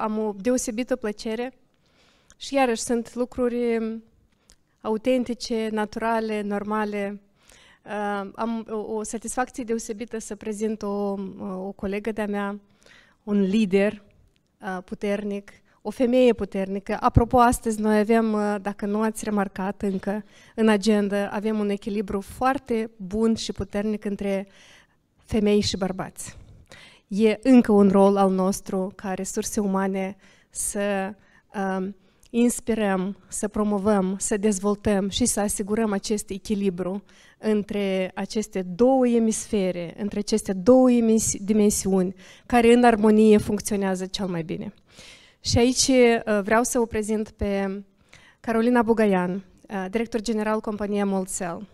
am o deosebită plăcere și iarăși sunt lucruri um, autentice, naturale, normale. Uh, am o, o satisfacție deosebită să prezint o, uh, o colegă de-a mea, un lider uh, puternic, o femeie puternică. Apropo, astăzi noi avem, uh, dacă nu ați remarcat încă, în agenda, avem un echilibru foarte bun și puternic între femei și bărbați e încă un rol al nostru ca resurse umane să uh, inspirăm, să promovăm, să dezvoltăm și să asigurăm acest echilibru între aceste două emisfere, între aceste două dimensiuni, care în armonie funcționează cel mai bine. Și aici uh, vreau să o prezint pe Carolina Bugaian, uh, director general compania Molcel,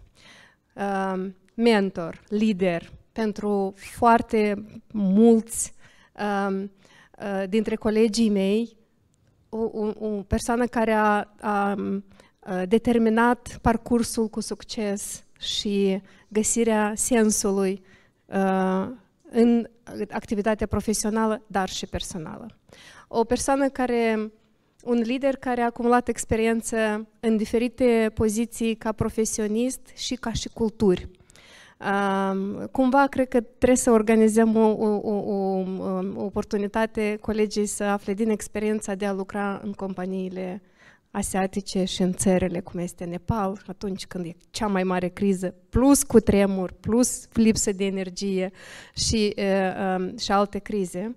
uh, mentor, lider, pentru foarte mulți um, uh, dintre colegii mei, o, o, o persoană care a, a, a uh, determinat parcursul cu succes și găsirea sensului uh, în activitatea profesională, dar și personală. O persoană care, un lider care a acumulat experiență în diferite poziții ca profesionist și ca și culturi. Um, cumva cred că trebuie să organizăm o, o, o, o, o um, oportunitate colegii să afle din experiența de a lucra în companiile asiatice și în țările cum este Nepal, atunci când e cea mai mare criză, plus cu tremur, plus lipsă de energie și, uh, um, și alte crize.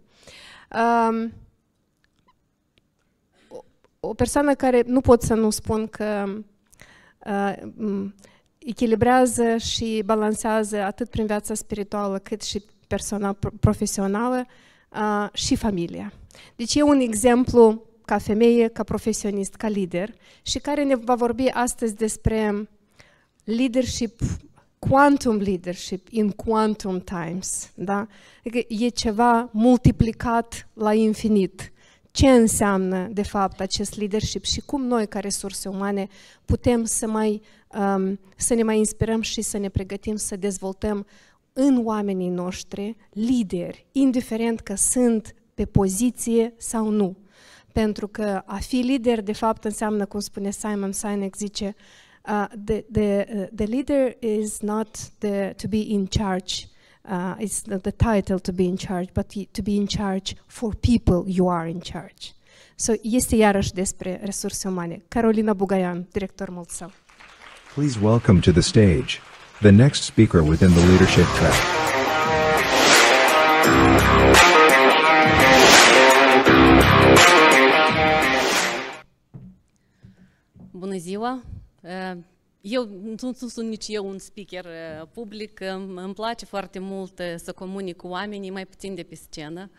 Um, o persoană care nu pot să nu spun că uh, echilibrează și balansează atât prin viața spirituală cât și personal, profesională uh, și familia. Deci e un exemplu ca femeie, ca profesionist, ca lider și care ne va vorbi astăzi despre leadership, quantum leadership in quantum times. Da? Adică e ceva multiplicat la infinit ce înseamnă, de fapt, acest leadership și cum noi, ca resurse umane, putem să, mai, um, să ne mai inspirăm și să ne pregătim să dezvoltăm în oamenii noștri lideri, indiferent că sunt pe poziție sau nu. Pentru că a fi lider, de fapt, înseamnă, cum spune Simon Sinek, zice, uh, the, the, uh, the leader is not the, to be in charge, uh, it's not the, title to be in charge, but to be in charge for people, you are in charge. So, este iarăși despre resurse umane. Carolina Bugaian, director Mulțău. Please welcome to the stage the next speaker within the leadership track. Bună ziua! Uh, Eu nu, nu sunt nici eu un speaker uh, public, îmi place foarte mult uh, să comunic cu oamenii, mai puțin de pe scenă.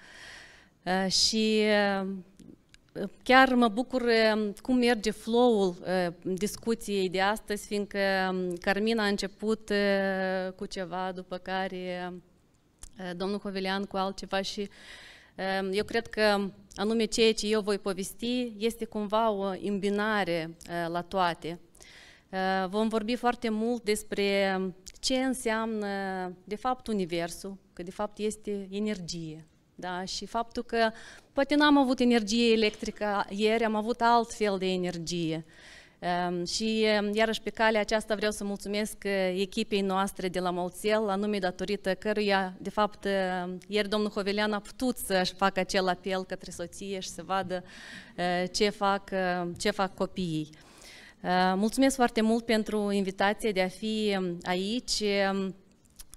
Uh, și chiar mă bucur um, cum merge flow-ul discuției de astăzi, fiindcă um, Carmina a început cu ceva, după care domnul Hovelian cu altceva și um, eu cred că anume ceea ce eu voi povesti este cumva o îmbinare la toate Eh, vom vorbi foarte mult despre ce înseamnă, de fapt, Universul, că, de fapt, este energie. Da? Și faptul că poate n-am avut energie electrică ieri, am avut alt fel de energie. Ehm, și ehm, iarăși pe calea aceasta vreau să mulțumesc eh, echipei noastre de la Molțel, anume datorită căruia, de fapt, eh, ieri domnul Hovelian a putut să-și facă acel apel către soție și să vadă ce fac, ce fac copiii. Uh, mulțumesc foarte mult pentru invitație de a fi um, aici. Um,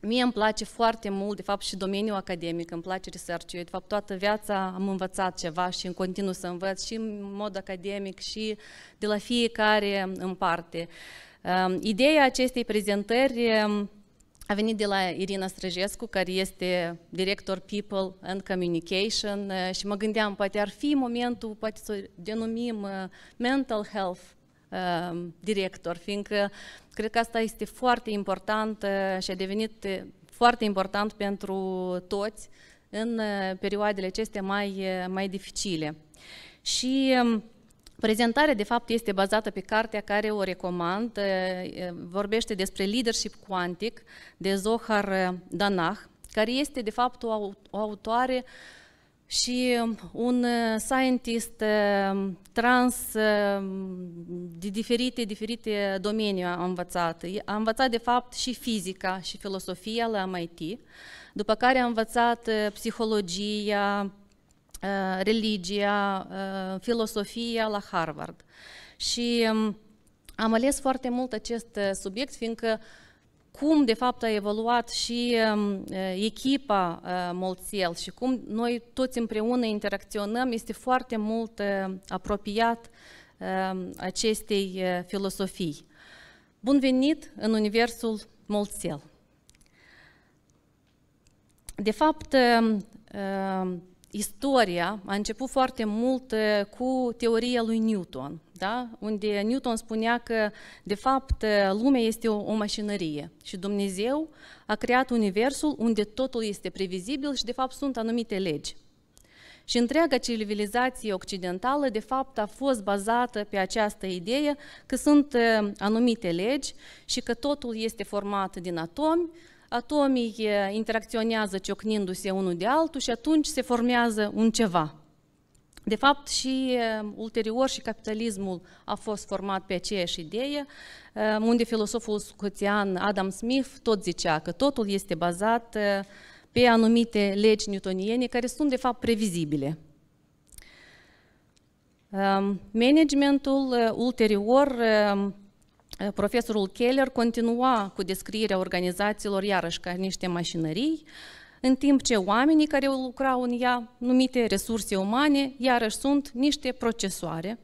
mie îmi place foarte mult, de fapt, și domeniul academic, îmi place research de fapt, toată viața am învățat ceva și în continuu să învăț și în mod academic și de la fiecare în parte. Um, ideea acestei prezentări a venit de la Irina Străjescu, care este director People and Communication uh, și mă gândeam, poate ar fi momentul, poate să denumim uh, mental health Um, director, fiindcă cred că asta este foarte important uh, și a devenit uh, foarte important pentru toți în uh, perioadele acestea mai, mai dificile. Și um, Prezentarea, de fapt, este bazată pe cartea care o recomand. Vorbește despre leadership cuantic de Zohar Danah, care este, de fapt, o autoare uh, și um, un uh, scientist um, trans um, de diferite, diferite domenii a învățat. A învățat, de fapt, și fizica și filosofia la MIT, după care a învățat uh, psihologia, uh, religia, filosofia la Harvard. Și am ales foarte mult acest subiect, fiindcă uh, cum de fapt a evoluat și um, echipa uh, Molțiel și cum noi toți împreună interacționăm, este foarte mult uh, apropiat um, acestei uh, filosofii. Bun venit în Universul Molțiel! De fapt, um, istoria a început foarte mult cu teoria lui Newton, da? unde Newton spunea că, de fapt, lumea este o, o mașinărie și Dumnezeu a creat universul unde totul este previzibil și, de fapt, sunt anumite legi. Și întreaga civilizație occidentală, de fapt, a fost bazată pe această idee că sunt uh, anumite legi și că totul este format din atomi, atomii uh, interacționează ciocnindu-se unul de altul și atunci se formează un ceva. De fapt, și uh, ulterior și capitalismul a fost format pe aceeași idee, uh, unde filosoful scoțian Adam Smith tot zicea că totul este bazat uh, pe anumite legi newtoniene care sunt, de fapt, previzibile. Um, managementul uh, ulterior, uh, profesorul Keller continua cu descrierea organizațiilor, iarăși, ca niște mașinării, în timp ce oamenii care lucrau în ea, numite resurse umane, iarăși sunt niște procesoare.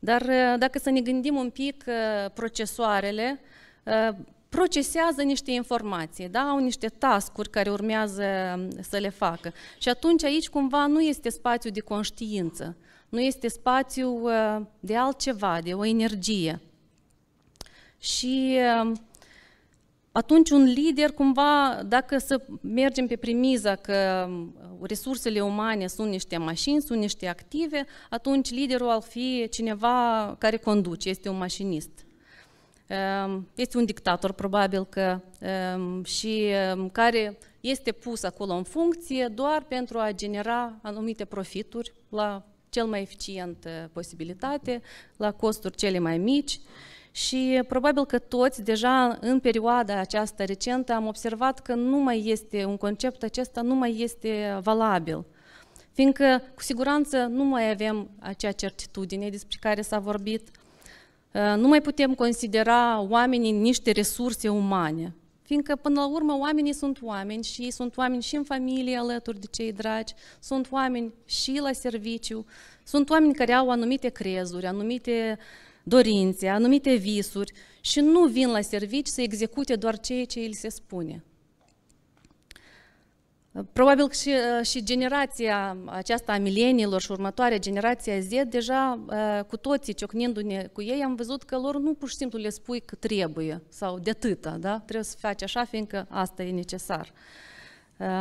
Dar uh, dacă să ne gândim un pic, uh, procesoarele uh, procesează niște informații, da? au niște tascuri care urmează um, să le facă. Și atunci aici cumva nu este spațiu de conștiință, nu este spațiu de altceva, de o energie. Și um, atunci un lider cumva, dacă să mergem pe primiza că um, resursele umane sunt niște mașini, sunt niște active, atunci liderul ar fi cineva care conduce, este un mașinist. Um, este un dictator, probabil că, um, și care este pus acolo în funcție doar pentru a genera anumite profituri la cel mai eficient uh, posibilitate, la costuri cele mai mici. Și probabil că toți, deja în perioada aceasta recentă, am observat că nu mai este un concept acesta, nu mai este valabil. Fiindcă, cu siguranță, nu mai avem acea certitudine despre care s-a vorbit, uh, nu mai putem considera oamenii niște resurse umane. Fiindcă, până la urmă, oamenii sunt oameni și ei sunt oameni și în familie alături de cei dragi, sunt oameni și la serviciu, sunt oameni care au anumite crezuri, anumite uh, dorințe, anumite visuri și nu vin la servici să execute doar ceea ce îl se spune. Probabil că și, uh, și generația aceasta a mileniilor și următoarea generația Z, deja uh, cu toții ciocnindu-ne cu ei, am văzut că lor nu pur și simplu le spui că trebuie sau de atâta, da? trebuie să faci așa, fiindcă asta e necesar.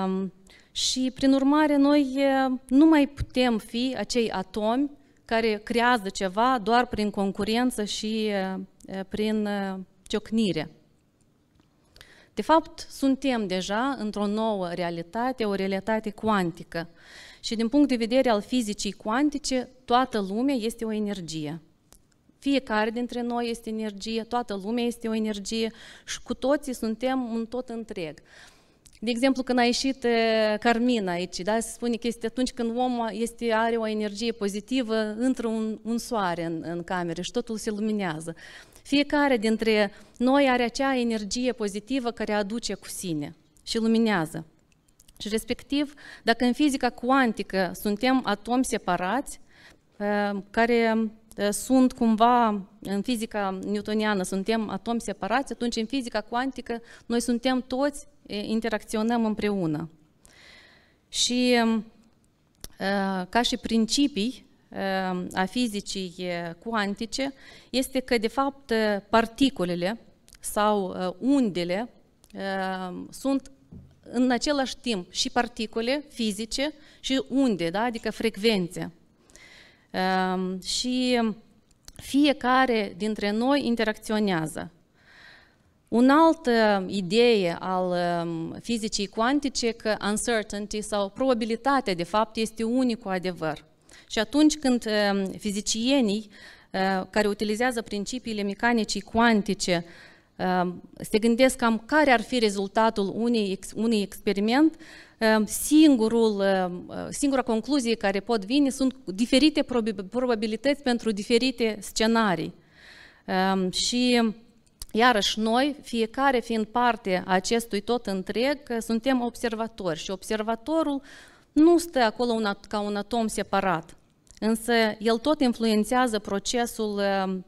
Um, și prin urmare, noi uh, nu mai putem fi acei atomi care creează ceva doar prin concurență și prin ciocnire. De fapt, suntem deja într-o nouă realitate, o realitate cuantică. Și din punct de vedere al fizicii cuantice, toată lumea este o energie. Fiecare dintre noi este energie, toată lumea este o energie și cu toții suntem un tot întreg. De exemplu, când a ieșit Carmina aici, da, se spune că este atunci când omul este, are o energie pozitivă, intră un, un soare în, în cameră și totul se luminează. Fiecare dintre noi are acea energie pozitivă care aduce cu sine și luminează. Și respectiv, dacă în fizica cuantică suntem atomi separați, care sunt cumva, în fizica newtoniană suntem atomi separați, atunci în fizica cuantică noi suntem toți interacționăm împreună. Și um, uh, ca și principii uh, a fizicii uh, cuantice este că, de fapt, particulele sau undele sunt în același timp și particule fizice și unde, da? adică frecvențe. Și um, fiecare dintre noi interacționează. Un altă idee al um, fizicii cuantice că uncertainty sau probabilitatea de fapt este unicul adevăr. Și atunci când um, fizicienii uh, care utilizează principiile mecanicii cuantice um, se gândesc cam care ar fi rezultatul unui, unui experiment, singurul, uh, singura concluzie care pot vine sunt diferite probabilități pentru diferite scenarii. Și Iarăși noi, fiecare fiind parte a acestui tot întreg, suntem observatori și observatorul nu stă acolo un, ca un atom separat, însă el tot influențează procesul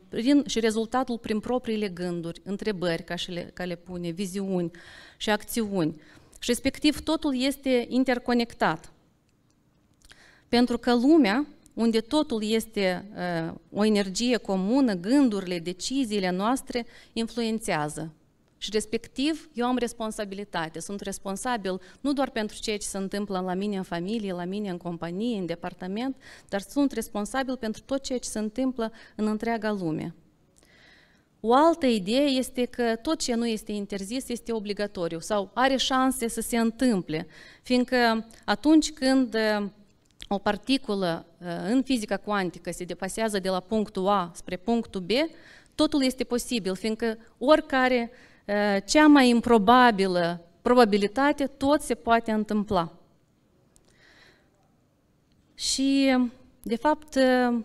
prin, eh, și rezultatul prin propriile gânduri, întrebări ca, și le, ca le pune, viziuni și acțiuni. Și respectiv totul este interconectat. Pentru că lumea unde totul este uh, o energie comună, gândurile, deciziile noastre influențează. Și respectiv, eu am responsabilitate, sunt responsabil nu doar pentru ceea ce se întâmplă la mine în familie, la mine în companie, în departament, dar sunt responsabil pentru tot ceea ce se întâmplă în întreaga lume. O altă idee este că tot ce nu este interzis este obligatoriu sau are șanse să se întâmple, fiindcă atunci când uh, o particulă în fizica cuantică se depasează de la punctul A spre punctul B, totul este posibil, fiindcă oricare, ă, cea mai improbabilă probabilitate, tot se poate întâmpla. Și, de fapt, ă,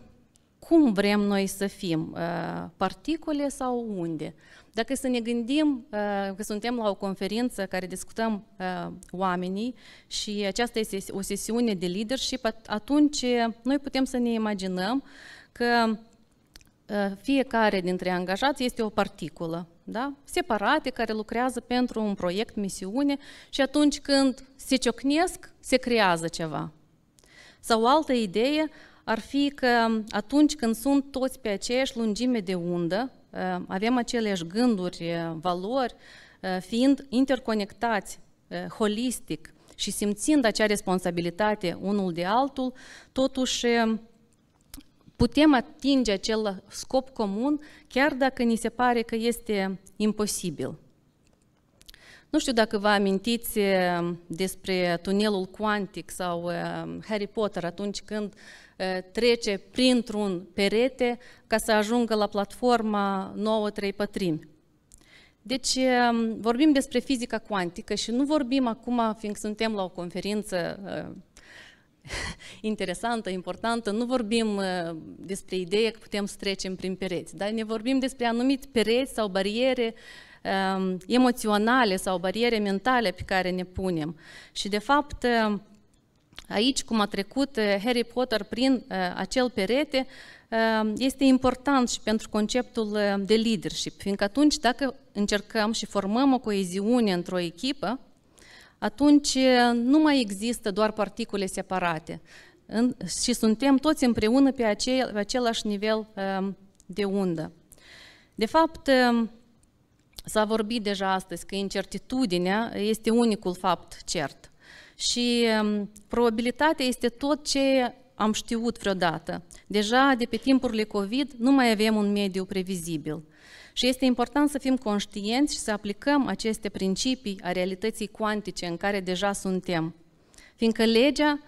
cum vrem noi să fim, uh, particule sau unde. Dacă să ne gândim uh, că suntem la o conferință care discutăm uh, oamenii și aceasta este o sesiune de leadership, atunci noi putem să ne imaginăm că fiecare dintre angajați este o particulă, da? separate, care lucrează pentru un proiect, misiune și atunci când se ciocnesc, se creează ceva. Sau altă idee, ar fi că atunci când sunt toți pe aceeași lungime de undă, eh, avem aceleași gânduri, eh, valori, eh, fiind interconectați holistic și simțind acea responsabilitate unul de altul, totuși putem atinge acel scop comun, chiar dacă ni se pare că este imposibil. Nu știu dacă vă amintiți eh, despre tunelul cuantic sau eh, Harry Potter atunci când eh, trece printr-un perete ca să ajungă la platforma 9-3 pătrimi. Deci vorbim despre fizica cuantică și nu vorbim acum, fiindcă suntem la o conferință interesantă, importantă, nu vorbim despre ideea că putem să trecem prin pereți, dar ne vorbim despre anumiți pereți sau bariere uh, Ehm, emoționale sau bariere mentale pe care ne punem. Și de fapt, ehm, aici cum a trecut eh, Harry Potter prin eh, acel perete, ehm, este important și pentru conceptul de leadership, fiindcă atunci dacă încercăm și formăm o coeziune într-o echipă, atunci eh, nu mai există doar particule separate și suntem toți împreună pe, acel, pe același nivel de undă. De fapt, S-a vorbit deja astăzi că incertitudinea este unicul fapt cert și um, probabilitatea este tot ce am știut vreodată. Deja de pe timpurile COVID nu mai avem un mediu previzibil. Și este important să fim conștienți și să aplicăm aceste principii a realității cuantice în care deja suntem. Fiindcă legea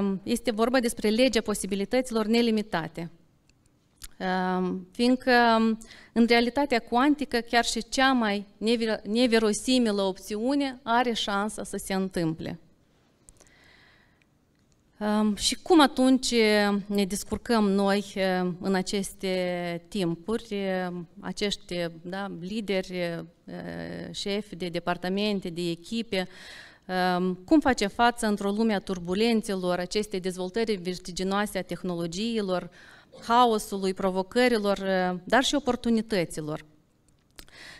um, este vorba despre legea posibilităților nelimitate. Ehm, fiindcă ehm, în realitatea cuantică chiar și cea mai neverosimilă opțiune are șansa să se întâmple. Ehm, și cum atunci ne descurcăm noi în aceste timpuri, acești da, lideri, șefi de departamente, de echipe, cum face față într-o lume a turbulențelor, aceste dezvoltări vertiginoase a tehnologiilor, haosului, provocărilor, э, dar și oportunităților.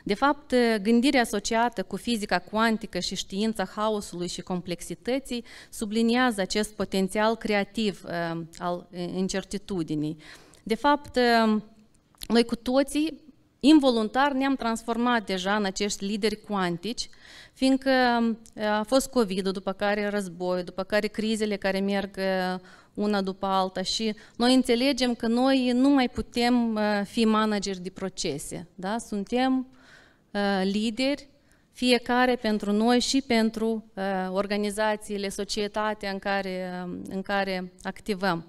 De fapt, э, gândirea asociată cu fizica cuantică și știința haosului și complexității subliniază acest potențial creativ э, al incertitudinii. De fapt, noi cu toții involuntar ne-am transformat deja în acești lideri cuantici, fiindcă a fost covid după care război, după care crizele care merg una după alta și noi înțelegem că noi nu mai putem uh, fi manageri de procese, da? Suntem uh, lideri, fiecare pentru noi și pentru uh, organizațiile, societatea în care, în care activăm.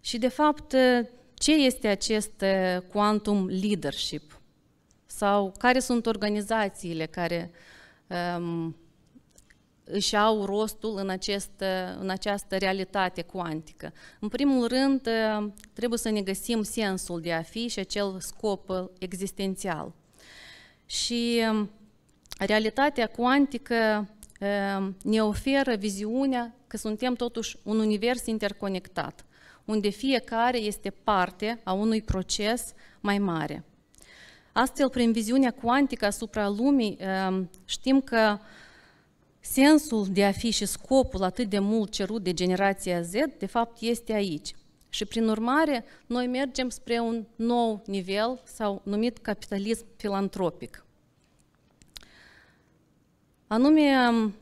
Și de fapt, ce este acest quantum leadership? Sau care sunt organizațiile care um, își au rostul în, acest, în această realitate cuantică. În primul rând, trebuie să ne găsim sensul de a fi și acel scop existențial. Și um, realitatea cuantică um, ne oferă viziunea că suntem totuși un univers interconectat, unde fiecare este parte a unui proces mai mare. Astfel, prin viziunea cuantică asupra lumii, um, știm că Sensul de a fi și scopul atât de mult cerut de generația Z, de fapt, este aici. Și prin urmare, noi mergem spre un nou nivel sau numit capitalism filantropic. Anume,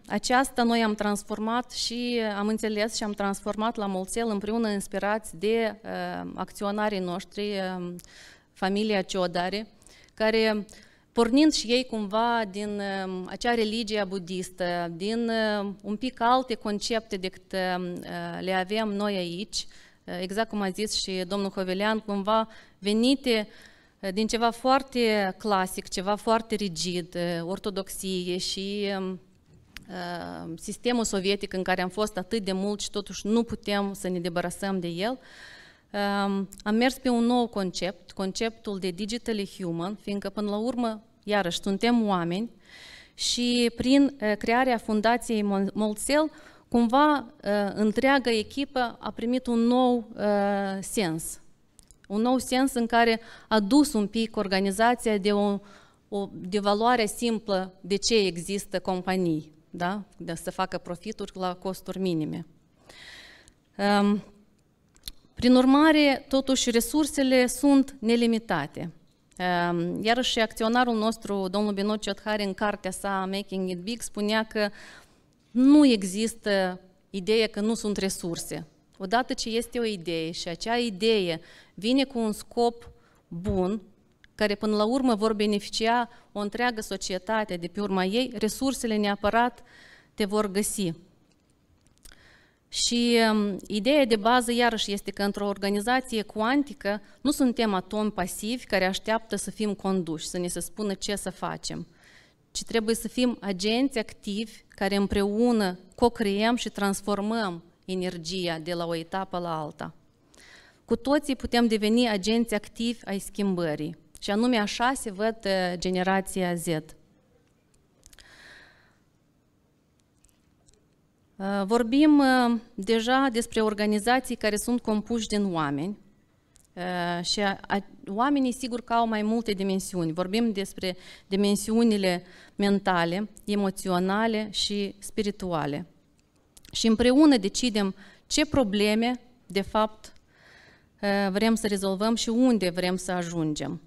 aceasta noi am transformat și am înțeles și am transformat la Molțel împreună inspirați de uh, acționarii noștri, uh, familia Ciodare, care uh, pornind și ei cumva din um, acea religie budistă, din um, un pic alte concepte decât um, uh, le avem noi aici, uh, exact cum a zis și domnul Hovelean, cumva venite uh, din ceva foarte clasic, ceva foarte rigid, ortodoxie și sistemul sovietic în care am fost atât de mult și totuși nu putem să ne debarasăm de el. Uh, Um, am mers pe un nou concept, conceptul de digitally human, fiindcă până la urmă, iarăși, suntem oameni și prin uh, crearea fundației Molțel, cumva uh, întreaga echipă a primit un nou uh, sens. Un nou sens în care a dus un pic organizația de o, o valoare simplă de ce există companii, da? de să facă profituri la costuri minime. Um, prin urmare, totuși, resursele sunt nelimitate. Ehm, iarăși acționarul nostru, domnul Binod Ciothari, în cartea sa Making It Big, spunea că nu există ideea că nu sunt resurse. Odată ce este o idee și acea idee vine cu un scop bun, care până la urmă vor beneficia o întreagă societate de pe urma ei, resursele neapărat te vor găsi. Și um, ideea de bază, iarăși, este că într-o organizație cuantică nu suntem atomi pasivi care așteaptă să fim conduși, să ne se spună ce să facem, ci trebuie să fim agenți activi care împreună co-creăm și transformăm energia de la o etapă la alta. Cu toții putem deveni agenți activi ai schimbării și anume așa se văd uh, generația Z. Ă, vorbim ă, deja despre organizații care sunt compuși din oameni ă, și oamenii sigur că au mai multe dimensiuni. Vorbim despre dimensiunile mentale, emoționale și spirituale. Și împreună decidem ce probleme, de fapt, vrem să rezolvăm și unde vrem să ajungem.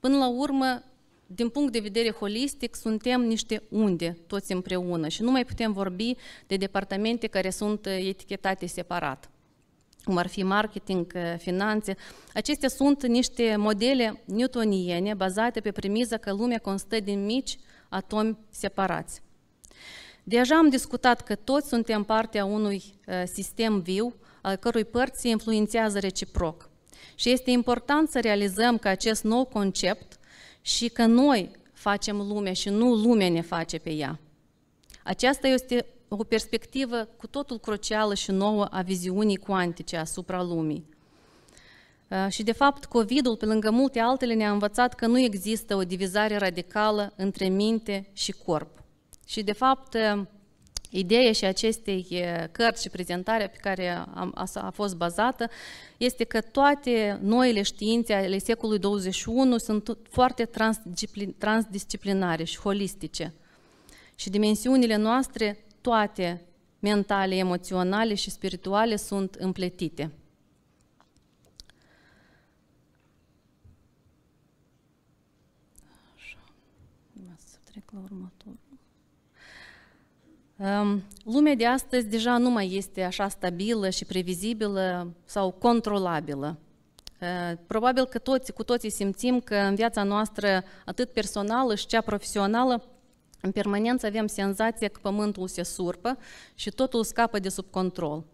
Până la urmă, din punct de vedere holistic, suntem niște unde toți împreună și nu mai putem vorbi de departamente care sunt uh, etichetate separat cum ar fi marketing, uh, finanțe. Acestea sunt niște modele newtoniene bazate pe premiza că lumea constă din mici atomi separați. Deja am discutat că toți suntem partea unui uh, sistem viu, al cărui părți se influențează reciproc. Și este important să realizăm că acest nou concept și că noi facem lumea și nu lumea ne face pe ea. Aceasta este o perspectivă cu totul crucială și nouă a viziunii cuantice asupra lumii. Uh, și, de fapt, COVID-ul, pe lângă multe altele, ne-a învățat că nu există o divizare radicală între minte și corp. Și, de fapt, uh, Ideea și acestei cărți și prezentarea pe care a, a, a fost bazată este că toate noile științe ale secolului 21 sunt foarte transdisciplin, transdisciplinare și holistice. Și dimensiunile noastre, toate mentale, emoționale și spirituale, sunt împletite. Lumea de astăzi deja nu mai este așa stabilă și previzibilă sau controlabilă. Э, Probabil că toți, cu toții simțim că în viața noastră, atât personală și cea profesională, în permanență avem senzația că pământul se surpă și totul scapă de sub control.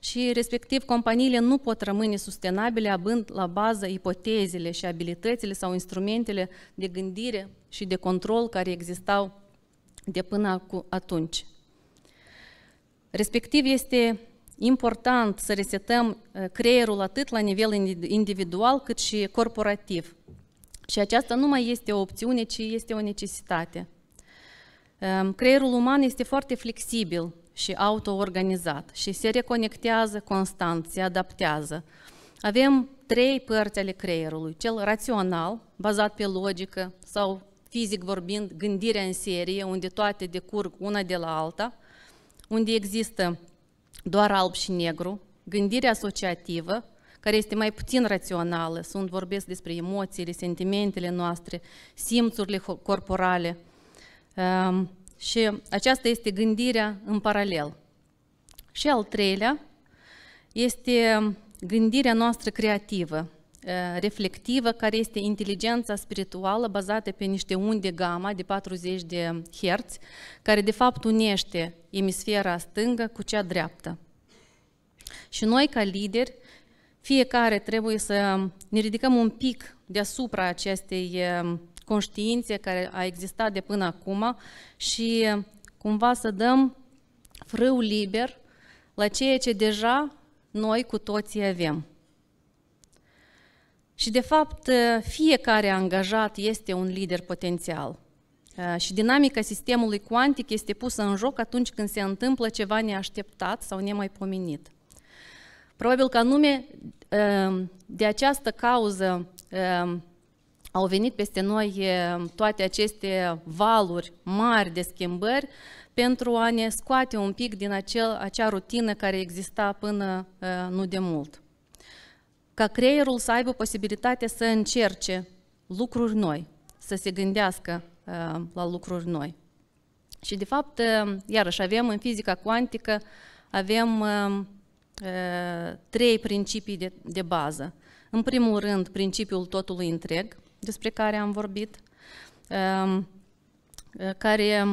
Și, respectiv, companiile nu pot rămâne sustenabile având la bază ipotezele și abilitățile sau instrumentele de gândire și de control care existau de până atunci. Respectiv, este important să resetăm uh, creierul atât la nivel individual cât și corporativ. Și aceasta nu mai este o opțiune, ci este o necesitate. Um, creierul uman este foarte flexibil și autoorganizat și se reconectează constant, se adaptează. Avem trei părți ale creierului, cel rațional, bazat pe logică sau fizic vorbind, gândirea în serie, unde toate decurg una de la alta, unde există doar alb și negru, gândirea asociativă, care este mai puțin rațională, sunt vorbesc despre emoțiile, sentimentele noastre, simțurile corporale. Um, și aceasta este gândirea în paralel. Și al treilea este gândirea noastră creativă, reflectivă, э, care este inteligența spirituală bazată pe niște unde gamma de 40 de herți, care de fapt unește emisfera stângă cu cea dreaptă. Și noi, ca lideri, fiecare trebuie să ne ridicăm un pic deasupra acestei eh, conștiințe care a existat de până acum și eh, cumva să dăm frâu liber la ceea ce deja noi cu toții avem. Și, de fapt, ă, fiecare angajat este un lider potențial. Ă, și dinamica sistemului cuantic este pusă în joc atunci când se întâmplă ceva neașteptat sau nemaipomenit. Probabil că anume ă, de această cauză au venit peste noi toate aceste valuri mari de schimbări pentru a ne scoate un pic din acea rutină care exista până nu de mult ca creierul să aibă posibilitatea să încerce lucruri noi, să se gândească uh, la lucruri noi. Și de fapt, uh, iarăși, avem în fizica cuantică, avem uh, uh trei principii de, de bază. În primul rând, principiul totului întreg, despre care am vorbit, um, uh, care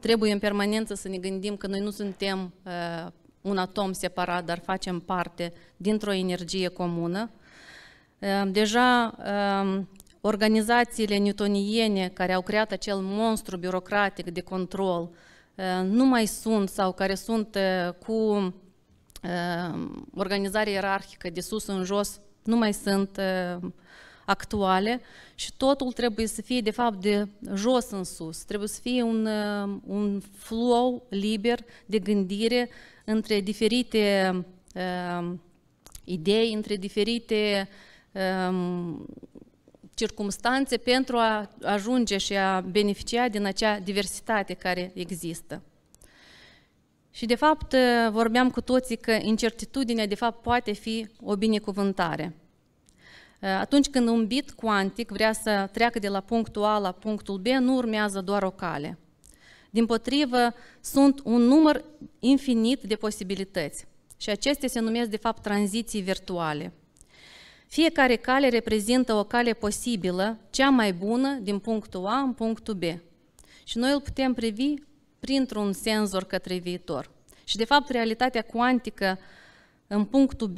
trebuie în permanență să ne gândim că noi nu suntem uh, un atom separat, dar facem parte dintr-o energie comună. Ehm, deja ehm, organizațiile newtoniene care au creat acel monstru birocratic de control ehm, nu mai sunt sau care sunt cu organizare ierarhică de sus în jos, nu mai sunt uh, actuale și totul trebuie să fie de fapt de jos în sus, trebuie să fie un, um, un flow liber de gândire între diferite uh, idei, între diferite uh, circumstanțe pentru a ajunge și a beneficia din acea diversitate care există. Și de fapt vorbeam cu toții că incertitudinea de fapt poate fi o binecuvântare. Э, Atunci când un bit cuantic vrea să treacă de la punctul A la punctul B, nu urmează doar o cale. Din potrivă, sunt un număr infinit de posibilități și acestea se numesc de fapt tranziții virtuale. Fiecare cale reprezintă o cale posibilă, cea mai bună, din punctul A în punctul B. Și noi îl putem privi printr-un senzor către viitor. Și de fapt, realitatea cuantică în punctul B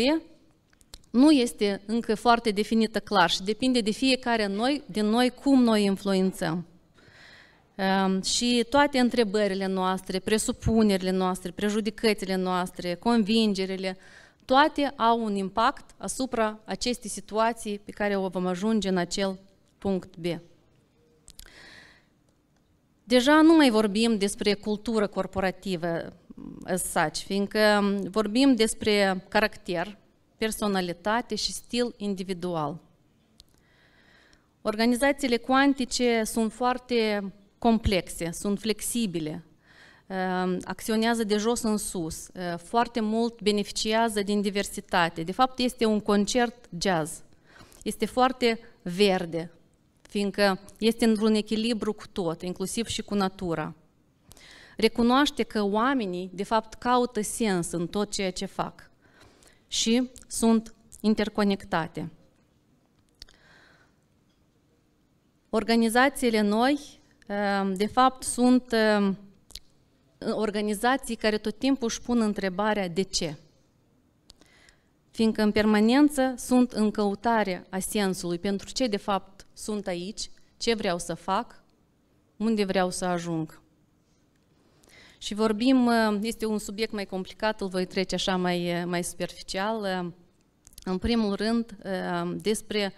nu este încă foarte definită clar și depinde de fiecare noi, din noi cum noi influențăm. Ehm, și toate întrebările noastre, presupunerile noastre, prejudicățile noastre, convingerile, toate au un impact asupra acestei situații pe care o vom ajunge în acel punct B. Deja nu mai vorbim despre cultură corporativă as such, fiindcă mm, vorbim despre caracter, personalitate și stil individual. Organizațiile cuantice sunt foarte complexe, sunt flexibile, ehm, acționează de jos în sus, ehm, foarte mult beneficiază din diversitate. De fapt, este un concert jazz. Este foarte verde, fiindcă este într-un echilibru cu tot, inclusiv și cu natura. Recunoaște că oamenii, de fapt, caută sens în tot ceea ce fac și sunt interconectate. Organizațiile noi, ehm, de fapt, sunt ehm, organizații care tot timpul își pun întrebarea de ce. Fiindcă în permanență sunt în căutare a sensului pentru ce de fapt sunt aici, ce vreau să fac, unde vreau să ajung. Și vorbim, uh, este un subiect mai complicat, îl voi trece așa mai, uh, mai superficial, uh, în primul rând despre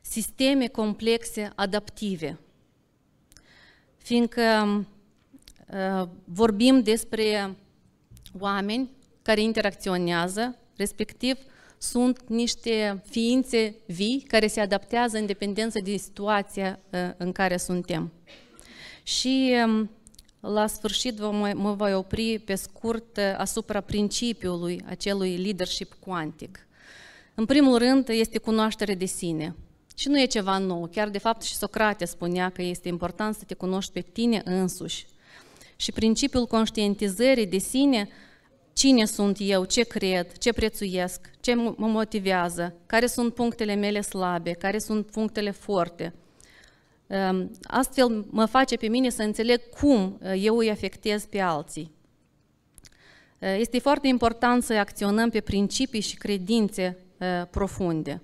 sisteme complexe adaptive. Fiindcă vorbim despre oameni care interacționează, respectiv sunt niște ființe vii care se adaptează în dependență de situația în care suntem. Și um, la sfârșit vă, mă voi opri pe scurt eh, asupra principiului acelui leadership cuantic. În primul rând este cunoaștere de sine. Și nu e ceva nou, chiar de fapt și Socrate spunea că este important să te cunoști pe tine însuși. Și principiul conștientizării de sine, cine sunt eu, ce cred, ce prețuiesc, ce mă motivează, care sunt punctele mele slabe, care sunt punctele forte – Ehm, astfel mă face pe mine să înțeleg cum eh, eu îi afectez pe alții. Eh, este foarte important să acționăm pe principii și credințe eh, profunde.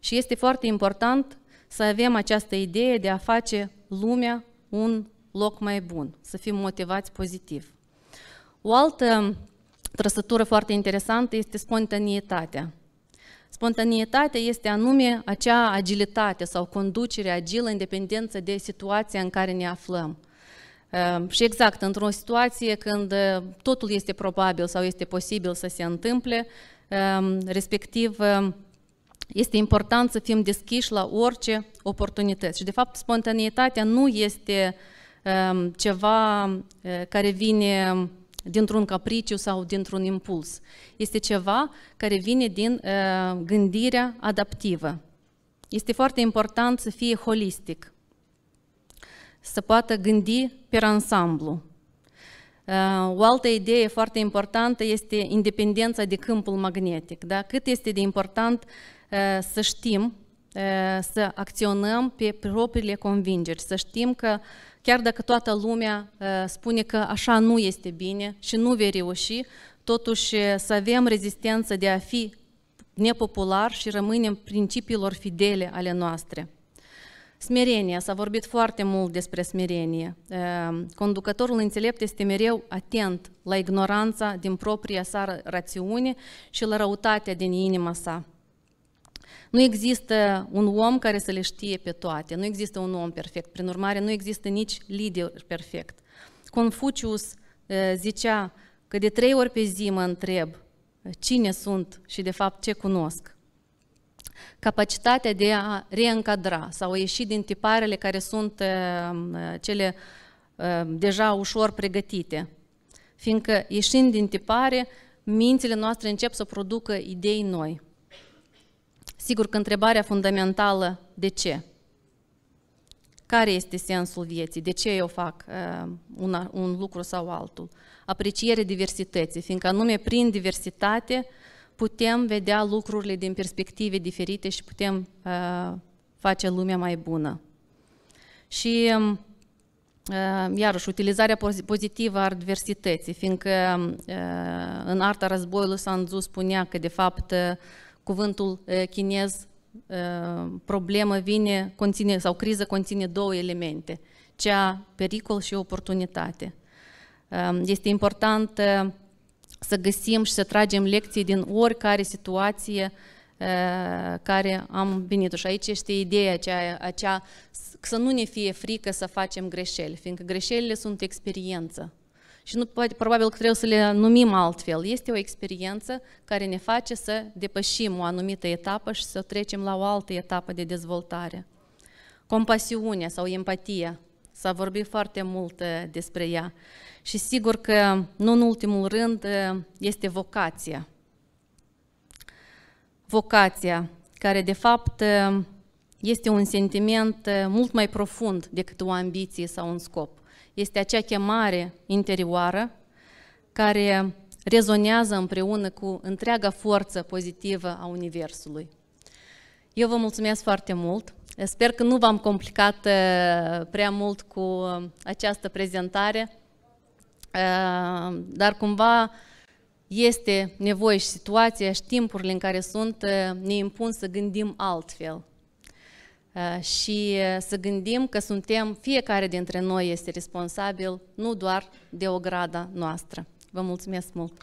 Și este foarte important să avem această idee de a face lumea un loc mai bun, să fim motivați pozitiv. O altă trăsătură foarte interesantă este spontaneitatea. Spontaneitatea este anume acea agilitate sau conducere agilă în dependență de situația în care ne aflăm. Ehm, și exact, într-o situație când eh, totul este probabil sau este posibil să se întâmple, ehm, respectiv ehm, este important să fim deschiși la orice oportunități. Și de fapt, spontaneitatea nu este ceva eh, care vine dintr-un capriciu sau dintr-un impuls. Este ceva care vine din uh, gândirea adaptivă. Este foarte important să fie holistic, să poată gândi pe ansamblu. Uh, o altă idee foarte importantă este independența de câmpul magnetic. Da? Cât este de important uh, să știm, uh, să acționăm pe propriile convingeri, să știm că uh, Chiar dacă toată lumea uh, spune că așa nu este bine și nu vei reuși, totuși uh, să avem rezistență de a fi nepopular și rămânem principiilor fidele ale noastre. Smerenia, s-a vorbit foarte mult despre smerenie. Uh, conducătorul înțelept este mereu atent la ignoranța din propria sa rațiune și la răutatea din inima sa. Nu există un om care să le știe pe toate, nu există un om perfect, prin urmare nu există nici lider perfect. Confucius eh, zicea că de trei ori pe zi mă întreb eh, cine sunt și de fapt ce cunosc. Capacitatea de a reîncadra sau a ieși din tiparele care sunt eh, cele deja ușor pregătite. Fiindcă ieșind din tipare, mințile noastre încep să producă idei noi. Sigur că întrebarea fundamentală, de ce? Care este sensul vieții? De ce eu fac uh, una, un lucru sau altul? Apreciere diversității, fiindcă anume prin diversitate putem vedea lucrurile din perspective diferite și putem uh, face lumea mai bună. Și um, uh, iarăși, utilizarea pozitivă a diversității, fiindcă uh, în Arta războiului Sanzu spunea că de fapt uh, cuvântul chinez problemă vine, conține, sau criză conține două elemente, cea pericol și oportunitate. Este important să găsim și să tragem lecții din oricare situație care am venit. Și aici este ideea aceea, aceea să nu ne fie frică să facem greșeli, fiindcă greșelile sunt experiență. Și nu poate, probabil că trebuie să le numim altfel. Este o experiență care ne face să depășim o anumită etapă și să trecem la o altă etapă de dezvoltare. Compasiunea sau empatia, s-a vorbit foarte mult uh, despre ea. Și sigur că, nu în ultimul rând, uh, este vocația. Vocația, care de fapt uh, este un sentiment mult mai profund decât o ambiție sau un scop este acea chemare interioară care rezonează împreună cu întreaga forță pozitivă a Universului. Eu vă mulțumesc foarte mult. Sper că nu v-am complicat uh, prea mult cu uh, această prezentare, uh, dar cumva este nevoie și situația și timpurile în care sunt ne impun să gândim altfel. Uh, și uh, să gândim că suntem, fiecare dintre noi este responsabil nu doar de o grada noastră. Vă mulțumesc mult!